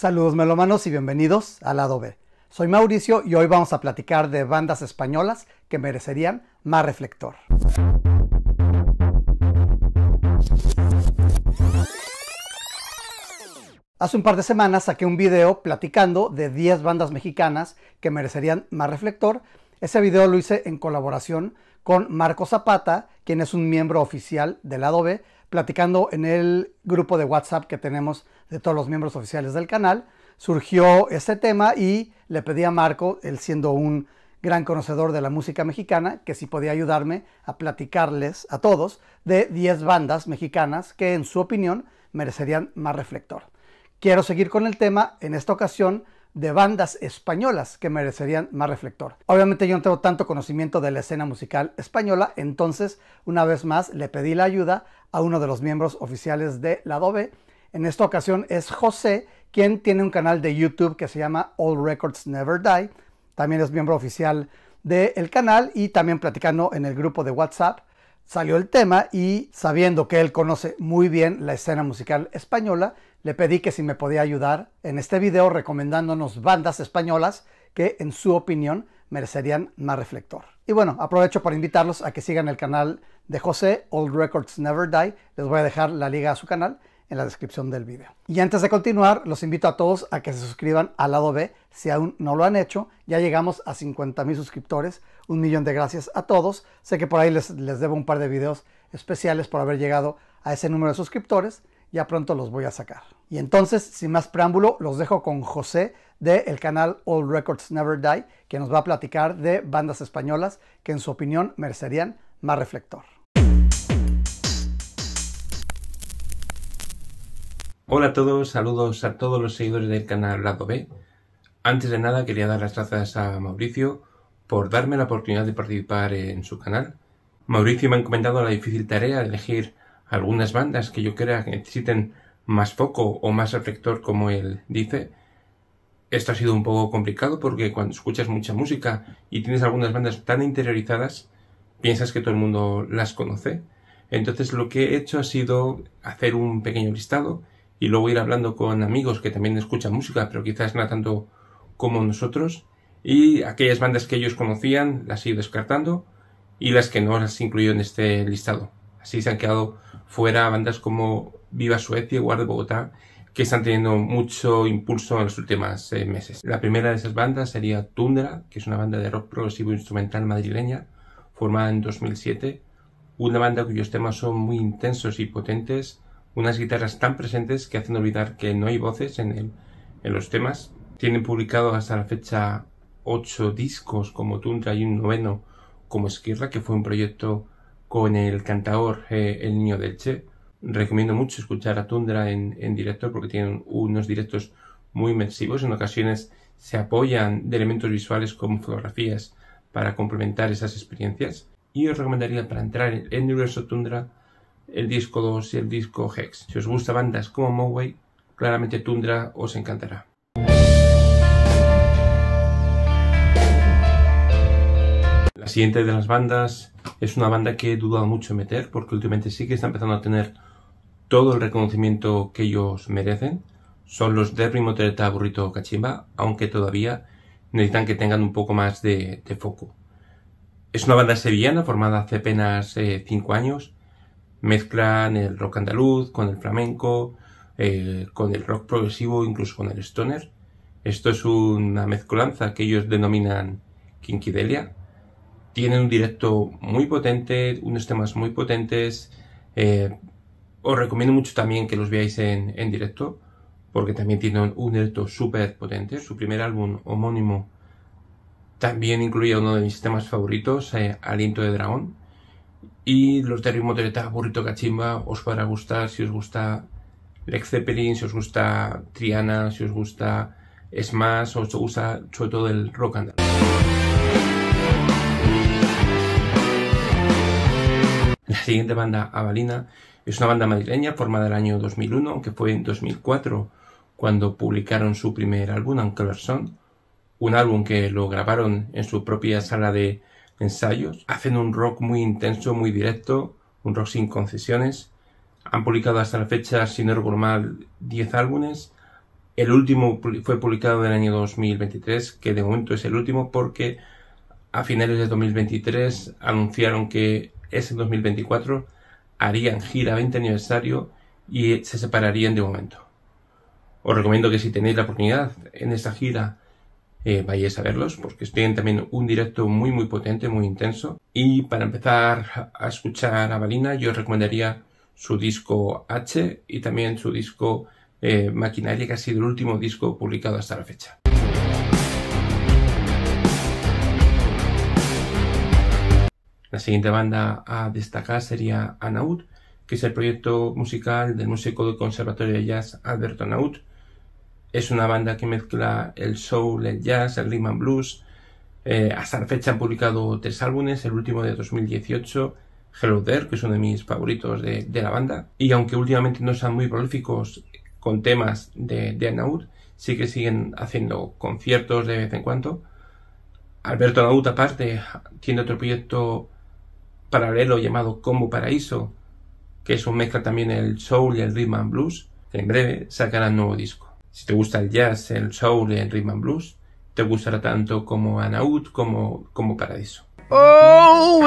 Saludos melomanos y bienvenidos al lado B. Soy Mauricio y hoy vamos a platicar de bandas españolas que merecerían más reflector. Hace un par de semanas saqué un video platicando de 10 bandas mexicanas que merecerían más reflector. Ese video lo hice en colaboración con Marco Zapata, quien es un miembro oficial del Adobe, platicando en el grupo de WhatsApp que tenemos de todos los miembros oficiales del canal. Surgió este tema y le pedí a Marco, él siendo un gran conocedor de la música mexicana, que si podía ayudarme a platicarles a todos de 10 bandas mexicanas que en su opinión merecerían más reflector. Quiero seguir con el tema, en esta ocasión de bandas españolas que merecerían más reflector. Obviamente yo no tengo tanto conocimiento de la escena musical española, entonces una vez más le pedí la ayuda a uno de los miembros oficiales de la Adobe. En esta ocasión es José, quien tiene un canal de YouTube que se llama All Records Never Die. También es miembro oficial del canal y también platicando en el grupo de WhatsApp salió el tema y sabiendo que él conoce muy bien la escena musical española, le pedí que si me podía ayudar en este video recomendándonos bandas españolas que en su opinión merecerían más reflector. Y bueno, aprovecho para invitarlos a que sigan el canal de José, Old Records Never Die. Les voy a dejar la liga a su canal en la descripción del video. Y antes de continuar, los invito a todos a que se suscriban al lado B si aún no lo han hecho. Ya llegamos a 50 mil suscriptores. Un millón de gracias a todos. Sé que por ahí les, les debo un par de videos especiales por haber llegado a ese número de suscriptores ya pronto los voy a sacar. Y entonces, sin más preámbulo, los dejo con José del el canal All Records Never Die, que nos va a platicar de bandas españolas que en su opinión merecerían más reflector. Hola a todos, saludos a todos los seguidores del canal Lado B. Antes de nada quería dar las gracias a Mauricio por darme la oportunidad de participar en su canal. Mauricio me ha encomendado la difícil tarea de elegir algunas bandas que yo crea que necesiten más foco o más reflector, como él dice, esto ha sido un poco complicado porque cuando escuchas mucha música y tienes algunas bandas tan interiorizadas, piensas que todo el mundo las conoce. Entonces lo que he hecho ha sido hacer un pequeño listado y luego ir hablando con amigos que también escuchan música, pero quizás no tanto como nosotros. Y aquellas bandas que ellos conocían las he ido descartando y las que no las incluyo en este listado. Así se han quedado fuera bandas como Viva Suecia y Guard de Bogotá, que están teniendo mucho impulso en los últimos eh, meses. La primera de esas bandas sería Tundra, que es una banda de rock progresivo instrumental madrileña, formada en 2007, una banda cuyos temas son muy intensos y potentes, unas guitarras tan presentes que hacen olvidar que no hay voces en, en los temas. Tienen publicado hasta la fecha ocho discos como Tundra y un noveno como Esquirra, que fue un proyecto con el cantador eh, El Niño del Che. Recomiendo mucho escuchar a Tundra en, en directo porque tienen unos directos muy inmersivos. En ocasiones se apoyan de elementos visuales como fotografías para complementar esas experiencias. Y os recomendaría para entrar en el universo Tundra el disco 2 y el disco Hex. Si os gusta bandas como Moway, claramente Tundra os encantará. siguiente de las bandas es una banda que he dudado mucho en meter porque últimamente sí que está empezando a tener todo el reconocimiento que ellos merecen. Son los de Moteleta Burrito Cachimba, aunque todavía necesitan que tengan un poco más de, foco. Es una banda sevillana formada hace apenas 5 eh, años. Mezclan el rock andaluz con el flamenco, eh, con el rock progresivo, incluso con el stoner. Esto es una mezcolanza que ellos denominan Quinquidelia, tienen un directo muy potente, unos temas muy potentes. Eh, os recomiendo mucho también que los veáis en, en directo, porque también tienen un directo súper potente. Su primer álbum homónimo también incluía uno de mis temas favoritos, eh, Aliento de Dragón. Y los de Ritmo Burrito Cachimba, os podrá gustar si os gusta Lex Zeppelin, si os gusta Triana, si os gusta Smash, o os gusta sobre todo el rock and roll. La siguiente banda, Avalina, es una banda madrileña formada en el año 2001, que fue en 2004 cuando publicaron su primer álbum, Uncolor un álbum que lo grabaron en su propia sala de ensayos. Hacen un rock muy intenso, muy directo, un rock sin concesiones. Han publicado hasta la fecha, sin error 10 álbumes. El último fue publicado en el año 2023, que de momento es el último porque a finales de 2023 anunciaron que es ese 2024 harían gira 20 aniversario y se separarían de momento. Os recomiendo que si tenéis la oportunidad en esa gira eh, vayáis a verlos porque tienen también un directo muy muy potente, muy intenso. Y para empezar a escuchar a Balina yo os recomendaría su disco H y también su disco eh, Maquinaria que ha sido el último disco publicado hasta la fecha. La siguiente banda a destacar sería ANAUD, que es el proyecto musical del músico del Conservatorio de Jazz Alberto Anaud. Es una banda que mezcla el soul, el jazz, el rhythm blues. Eh, hasta la fecha han publicado tres álbumes, el último de 2018, Hello There, que es uno de mis favoritos de, la banda. Y aunque últimamente no sean muy prolíficos con temas de, de Anaud, sí que siguen haciendo conciertos de vez en cuando. Alberto Anaud, aparte, tiene otro proyecto paralelo llamado Combo Paraíso, que es un mezcla también el soul y el rhythm and blues, que en breve sacarán nuevo disco. Si te gusta el jazz, el soul y el rhythm and blues, te gustará tanto como Anaud como como Paraíso. Oh,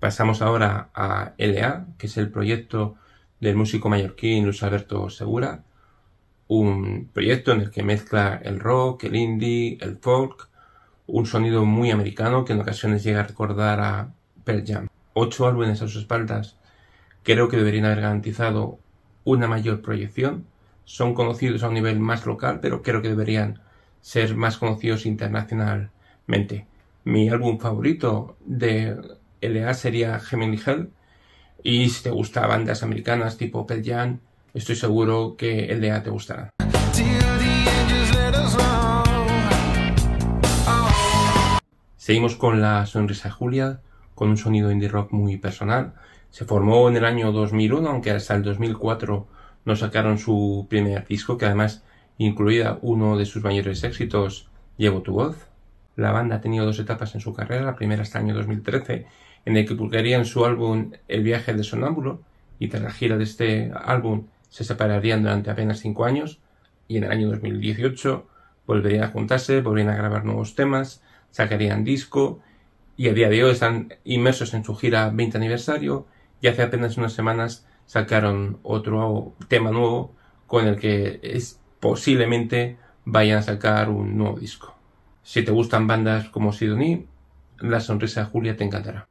Pasamos ahora a LA, que es el proyecto del músico mallorquín Luis Alberto Segura, un proyecto en el que mezcla el rock, el indie, el folk, un sonido muy americano que en ocasiones llega a recordar a Pearl Jam. Ocho álbumes a sus espaldas creo que deberían haber garantizado una mayor proyección. Son conocidos a un nivel más local, pero creo que deberían ser más conocidos internacionalmente. Mi álbum favorito de LA sería Gemini Hell. Y si te gustan bandas americanas tipo Pearl Jam, estoy seguro que LA te gustará. Seguimos con la sonrisa Julia, con un sonido indie rock muy personal. Se formó en el año 2001, aunque hasta el 2004 no sacaron su primer disco, que además incluía uno de sus mayores éxitos, Llevo tu voz. La banda ha tenido dos etapas en su carrera, la primera hasta el año 2013, en el que publicarían su álbum El viaje de sonámbulo, y tras la gira de este álbum se separarían durante apenas cinco años, y en el año 2018 volverían a juntarse, volverían a grabar nuevos temas, sacarían disco y a día de hoy están inmersos en su gira 20 aniversario y hace apenas unas semanas sacaron otro tema nuevo con el que es posiblemente vayan a sacar un nuevo disco. Si te gustan bandas como Sidoní, La Sonrisa de Julia te encantará.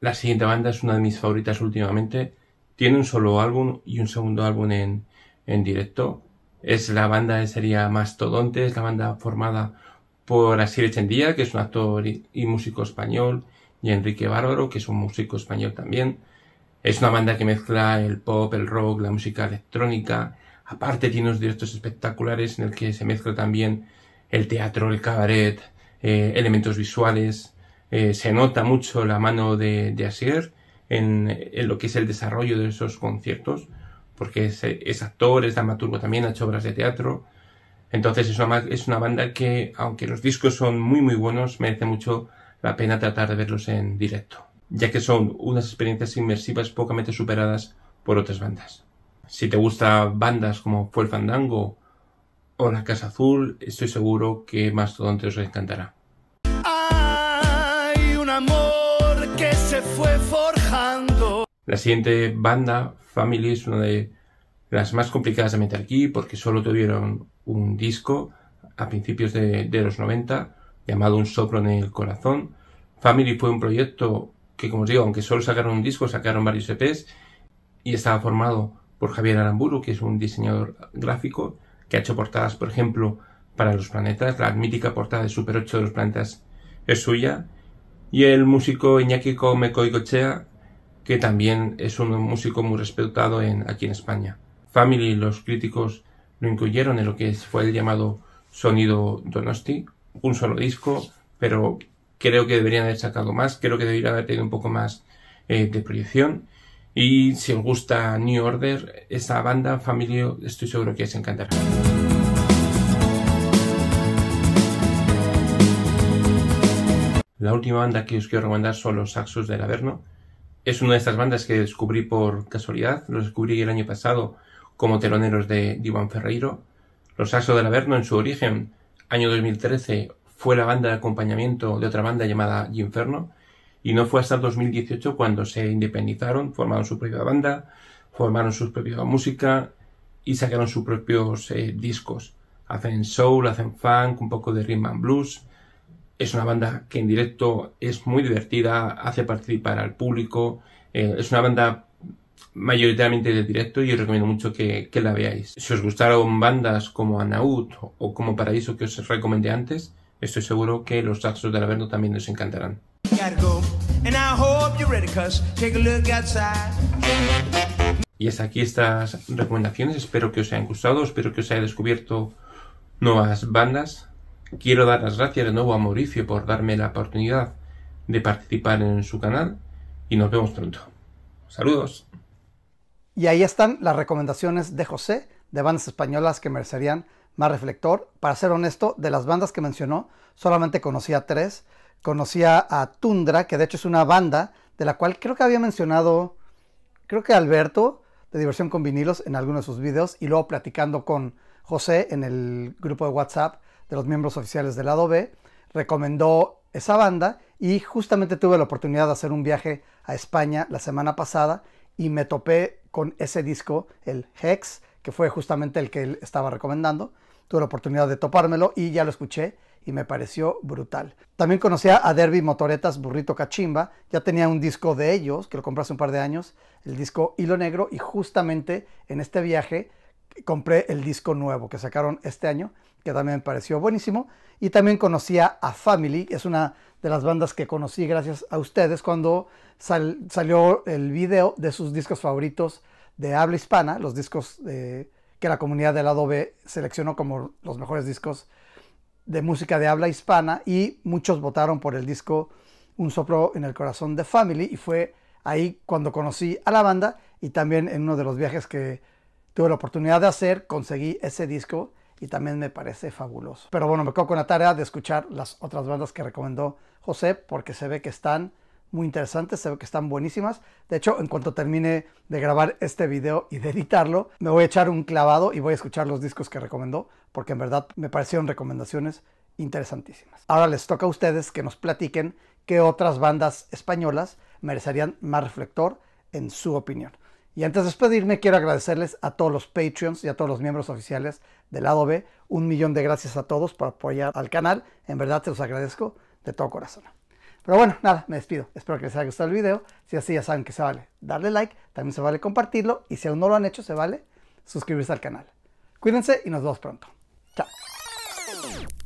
La siguiente banda es una de mis favoritas últimamente. Tiene un solo álbum y un segundo álbum en, en directo. Es la banda de sería Mastodonte, es la banda formada por Asier Echendía, que es un actor y músico español, y Enrique Bárbaro, que es un músico español también. Es una banda que mezcla el pop, el rock, la música electrónica. Aparte tiene unos directos espectaculares en el que se mezcla también el teatro, el cabaret, eh, elementos visuales. Eh, se nota mucho la mano de, de Asier en, lo que es el desarrollo de esos conciertos porque es, actor, es dramaturgo también, ha hecho obras de teatro. Entonces es una, es una banda que, aunque los discos son muy muy buenos, merece mucho la pena tratar de verlos en directo, ya que son unas experiencias inmersivas pocamente superadas por otras bandas. Si te gustan bandas como Fue el Fandango o La Casa Azul, estoy seguro que Mastodonte os encantará. Hay un amor que se fue forjando la siguiente banda, Family, es una de las más complicadas de meter aquí porque solo tuvieron un disco a principios de, los 90 llamado Un soplo en el corazón. Family fue un proyecto que, como os digo, aunque solo sacaron un disco, sacaron varios EPs y estaba formado por Javier Aramburu, que es un diseñador gráfico que ha hecho portadas, por ejemplo, para los planetas. La mítica portada de Super 8 de los planetas es suya. Y el músico Iñaki Mecoicochea que también es un músico muy respetado aquí en España. Family los críticos lo incluyeron en lo que fue el llamado sonido Donosti, un solo disco, pero creo que deberían haber sacado más, creo que deberían haber tenido un poco más eh, de proyección. Y si os gusta New Order, esa banda, Family, estoy seguro que os encantará. La última banda que os quiero recomendar son los Saxos del Averno es una de estas bandas que descubrí por casualidad, lo descubrí el año pasado como teloneros de, divan Ferreiro. Los Saxo del Averno en su origen, año 2013, fue la banda de acompañamiento de otra banda llamada Inferno y no fue hasta 2018 cuando se independizaron, formaron su propia banda, formaron su propia música y sacaron sus propios eh, discos. Hacen soul, hacen funk, un poco de rhythm and blues es una banda que en directo es muy divertida, hace participar al público, eh, es una banda mayoritariamente de directo y os recomiendo mucho que, la veáis. Si os gustaron bandas como Anaut o como Paraíso que os recomendé antes, estoy seguro que los saxos del Averno también os encantarán. Y hasta aquí estas recomendaciones, espero que os hayan gustado, espero que os haya descubierto nuevas bandas, Quiero dar las gracias de nuevo a Mauricio por darme la oportunidad de participar en su canal y nos vemos pronto. Saludos. Y ahí están las recomendaciones de José de bandas españolas que merecerían más reflector. Para ser honesto, de las bandas que mencionó, solamente conocía tres. Conocía a Tundra, que de hecho es una banda de la cual creo que había mencionado, creo que Alberto, de Diversión con Vinilos en alguno de sus videos, y luego platicando con José en el grupo de WhatsApp, de los miembros oficiales del lado B, recomendó esa banda y justamente tuve la oportunidad de hacer un viaje a España la semana pasada y me topé con ese disco, el Hex, que fue justamente el que él estaba recomendando. Tuve la oportunidad de topármelo y ya lo escuché y me pareció brutal. También conocía a Derby Motoretas Burrito Cachimba, ya tenía un disco de ellos, que lo compré hace un par de años, el disco Hilo Negro, y justamente en este viaje compré el disco nuevo que sacaron este año, que también me pareció buenísimo. Y también conocía a Family, que es una de las bandas que conocí gracias a ustedes cuando salió el video de sus discos favoritos de habla hispana, los discos que la comunidad del Adobe seleccionó como los mejores discos de música de habla hispana y muchos votaron por el disco Un Sopro en el corazón de Family y fue ahí cuando conocí a la banda y también en uno de los viajes que tuve la oportunidad de hacer conseguí ese disco y también me parece fabuloso. Pero bueno, me quedo con la tarea de escuchar las otras bandas que recomendó José porque se ve que están muy interesantes, se ve que están buenísimas. De hecho, en cuanto termine de grabar este video y de editarlo, me voy a echar un clavado y voy a escuchar los discos que recomendó porque en verdad me parecieron recomendaciones interesantísimas. Ahora les toca a ustedes que nos platiquen qué otras bandas españolas merecerían más reflector en su opinión. Y antes de despedirme, quiero agradecerles a todos los Patreons y a todos los miembros oficiales del lado B. Un millón de gracias a todos por apoyar al canal. En verdad, se los agradezco de todo corazón. Pero bueno, nada, me despido. Espero que les haya gustado el video. Si así, ya saben que se vale darle like, también se vale compartirlo. Y si aún no lo han hecho, se vale suscribirse al canal. Cuídense y nos vemos pronto. Chao.